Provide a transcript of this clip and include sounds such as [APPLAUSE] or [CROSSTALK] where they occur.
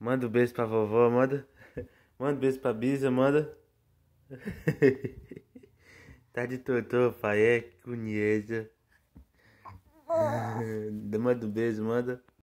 Manda um beijo pra vovó, manda. [LAUGHS] Manda um beijo pra Bisa, manda. [LAUGHS] tá de totô, pai, é [LAUGHS] manda um beijo, manda.